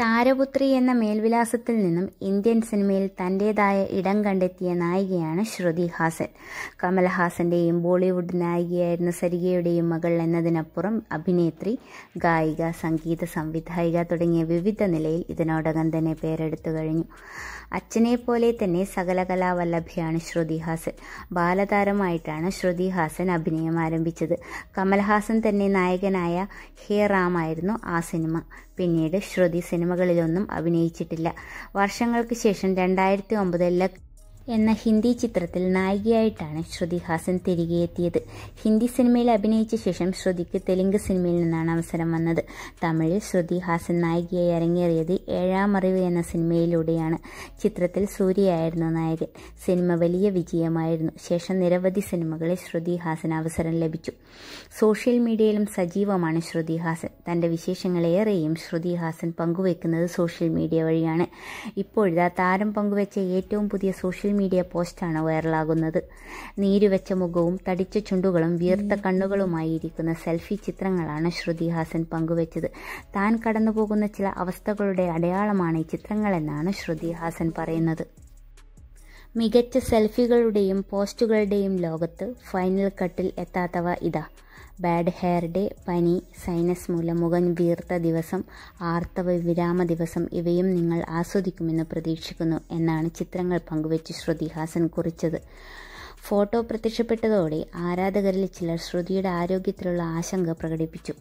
താരപുത്രി എന്ന മേൽവിലാസത്തിൽ നിന്നും ഇന്ത്യൻ സിനിമയിൽ തൻ്റെതായ ഇടം കണ്ടെത്തിയ നായികയാണ് ശ്രുതി ഹാസൻ കമൽഹാസൻ്റെയും ബോളിവുഡ് നായികയായിരുന്ന സരികയുടെയും മകൾ എന്നതിനപ്പുറം അഭിനേത്രി ഗായിക സംഗീത സംവിധായിക തുടങ്ങിയ വിവിധ നിലയിൽ ഇതിനോടകം തന്നെ പേരെടുത്തു കഴിഞ്ഞു അച്ഛനെ പോലെ തന്നെ സകലകലാവല്ലഭയാണ് ശ്രുതി ഹാസൻ ബാലതാരമായിട്ടാണ് ശ്രുതി ഹാസൻ അഭിനയം ആരംഭിച്ചത് കമൽഹാസൻ തന്നെ നായകനായ ഹേ റാമായിരുന്നു ആ സിനിമ പിന്നീട് ശ്രുതി സിനിമ സിനിമകളിലൊന്നും അഭിനയിച്ചിട്ടില്ല വർഷങ്ങൾക്ക് ശേഷം രണ്ടായിരത്തി ഒമ്പതിൽ എന്ന ഹിന്ദി ചിത്രത്തിൽ നായികയായിട്ടാണ് ശ്രുതി ഹാസൻ തിരികെ എത്തിയത് ഹിന്ദി സിനിമയിൽ അഭിനയിച്ച ശേഷം ശ്രുതിക്ക് തെലുങ്ക് സിനിമയിൽ നിന്നാണ് അവസരം വന്നത് തമിഴിൽ ശ്രുതി ഹാസൻ നായികയായി അരങ്ങേറിയത് ഏഴാം അറിവ് എന്ന സിനിമയിലൂടെയാണ് ചിത്രത്തിൽ സൂര്യയായിരുന്നു നായകൻ സിനിമ വലിയ വിജയമായിരുന്നു ശേഷം നിരവധി സിനിമകളിൽ ശ്രുതി ഹാസൻ അവസരം ലഭിച്ചു സോഷ്യൽ മീഡിയയിലും സജീവമാണ് ശ്രുതി ഹാസൻ തന്റെ വിശേഷങ്ങളേറെയും ശ്രുതി ഹാസൻ പങ്കുവെക്കുന്നത് സോഷ്യൽ മീഡിയ വഴിയാണ് ഇപ്പോഴത്തെ താരം പങ്കുവെച്ച ഏറ്റവും പുതിയ സോഷ്യൽ മീഡിയ പോസ്റ്റാണ് വൈറലാകുന്നത് നീരുവെച്ച മുഖവും തടിച്ച ചുണ്ടുകളും വീർത്ത കണ്ണുകളുമായിരിക്കുന്ന സെൽഫി ചിത്രങ്ങളാണ് ശ്രുതി ഹാസൻ പങ്കുവച്ചത് താൻ കടന്നുപോകുന്ന ചില അവസ്ഥകളുടെ അടയാളമാണ് ഈ ചിത്രങ്ങളെന്നാണ് ശ്രുതി ഹാസൻ പറയുന്നത് മികച്ച സെൽഫികളുടെയും പോസ്റ്റുകളുടെയും ലോകത്ത് ഫൈനൽ കട്ടിൽ എത്താത്തവ ഇതാ ബാഡ് ഹെയർ ഡേ പനി സൈനസ് മൂലം മുഖം വീർത്ത ദിവസം ആർത്തവ വിരാമ ദിവസം ഇവയും നിങ്ങൾ ആസ്വദിക്കുമെന്ന് പ്രതീക്ഷിക്കുന്നു എന്നാണ് ചിത്രങ്ങൾ പങ്കുവച്ച് ശ്രുതി ഹാസൻ കുറിച്ചത് ഫോട്ടോ പ്രത്യക്ഷപ്പെട്ടതോടെ ആരാധകരിൽ ചിലർ ശ്രുതിയുടെ ആരോഗ്യത്തിലുള്ള ആശങ്ക പ്രകടിപ്പിച്ചു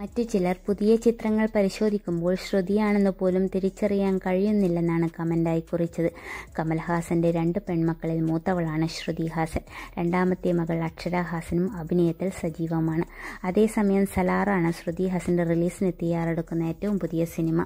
മറ്റു ചിലർ പുതിയ ചിത്രങ്ങൾ പരിശോധിക്കുമ്പോൾ ശ്രുതിയാണെന്ന് പോലും തിരിച്ചറിയാൻ കഴിയുന്നില്ലെന്നാണ് കമൻ്റായി കുറിച്ചത് കമൽഹാസന്റെ രണ്ട് പെൺമക്കളിൽ മൂത്തവളാണ് ശ്രുതി ഹാസൻ രണ്ടാമത്തെ മകൾ അക്ഷര ഹാസനും അഭിനയത്തിൽ സജീവമാണ് അതേസമയം സലാറാണ് ശ്രുതി ഹാസന്റെ റിലീസിന് തയ്യാറെടുക്കുന്ന ഏറ്റവും പുതിയ സിനിമ